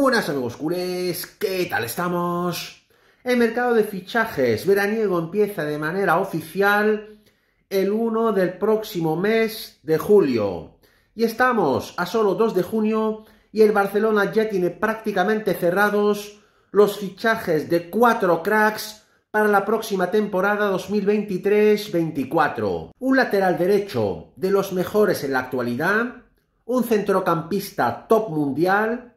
Buenas amigos culés, ¿qué tal estamos? El mercado de fichajes veraniego empieza de manera oficial el 1 del próximo mes de julio. Y estamos a solo 2 de junio y el Barcelona ya tiene prácticamente cerrados los fichajes de cuatro cracks para la próxima temporada 2023-24. Un lateral derecho de los mejores en la actualidad, un centrocampista top mundial,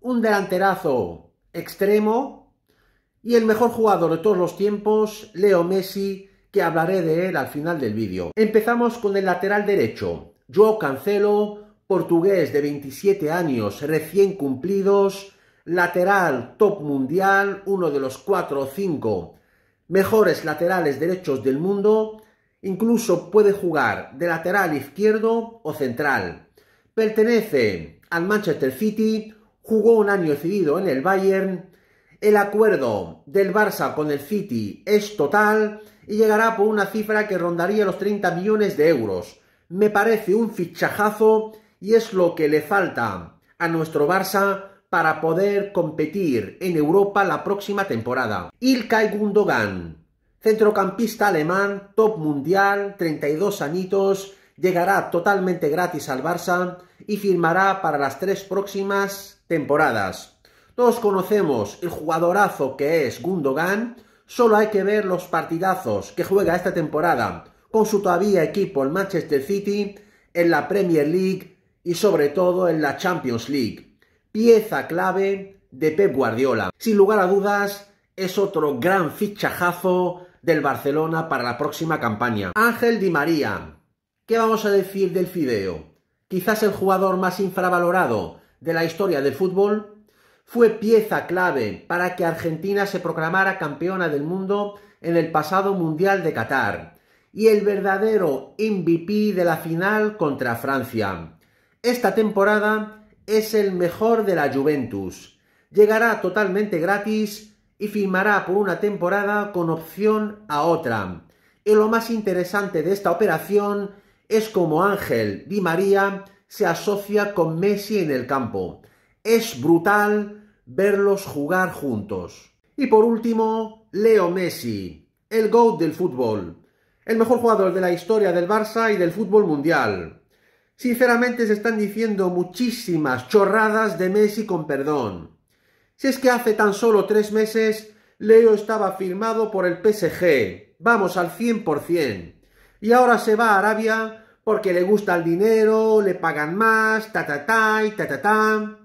un delanterazo extremo y el mejor jugador de todos los tiempos, Leo Messi, que hablaré de él al final del vídeo. Empezamos con el lateral derecho, Yo Cancelo, portugués de 27 años recién cumplidos, lateral top mundial, uno de los 4 o 5 mejores laterales derechos del mundo, incluso puede jugar de lateral izquierdo o central. Pertenece al Manchester City, jugó un año cedido en el Bayern, el acuerdo del Barça con el City es total y llegará por una cifra que rondaría los 30 millones de euros. Me parece un fichajazo y es lo que le falta a nuestro Barça para poder competir en Europa la próxima temporada. Ilkay Gundogan, centrocampista alemán, top mundial, 32 añitos, llegará totalmente gratis al Barça y firmará para las tres próximas temporadas. Todos conocemos el jugadorazo que es Gundogan, solo hay que ver los partidazos que juega esta temporada con su todavía equipo el Manchester City en la Premier League y sobre todo en la Champions League. Pieza clave de Pep Guardiola. Sin lugar a dudas, es otro gran fichajazo del Barcelona para la próxima campaña. Ángel Di María, ¿Qué vamos a decir del Fideo? Quizás el jugador más infravalorado de la historia del fútbol, fue pieza clave para que Argentina se proclamara campeona del mundo en el pasado Mundial de Qatar y el verdadero MVP de la final contra Francia. Esta temporada es el mejor de la Juventus. Llegará totalmente gratis y firmará por una temporada con opción a otra. Y lo más interesante de esta operación es como Ángel Di María se asocia con Messi en el campo. Es brutal verlos jugar juntos. Y por último, Leo Messi, el GOAT del fútbol, el mejor jugador de la historia del Barça y del fútbol mundial. Sinceramente se están diciendo muchísimas chorradas de Messi con perdón. Si es que hace tan solo tres meses Leo estaba firmado por el PSG. Vamos al 100% y ahora se va a Arabia porque le gusta el dinero, le pagan más, ta ta ta y ta ta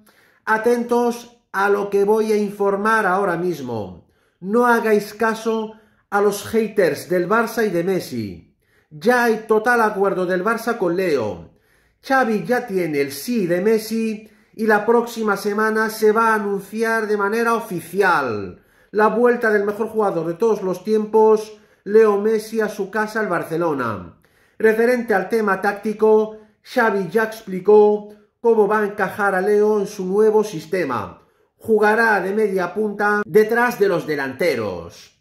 Atentos a lo que voy a informar ahora mismo. No hagáis caso a los haters del Barça y de Messi. Ya hay total acuerdo del Barça con Leo. Xavi ya tiene el sí de Messi y la próxima semana se va a anunciar de manera oficial la vuelta del mejor jugador de todos los tiempos Leo Messi a su casa al Barcelona. Referente al tema táctico, Xavi ya explicó cómo va a encajar a Leo en su nuevo sistema. Jugará de media punta detrás de los delanteros.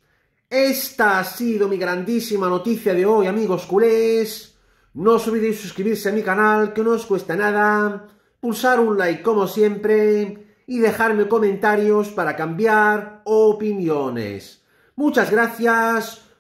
Esta ha sido mi grandísima noticia de hoy, amigos culés. No os olvidéis suscribirse a mi canal, que no os cuesta nada. Pulsar un like como siempre y dejarme comentarios para cambiar opiniones. Muchas gracias.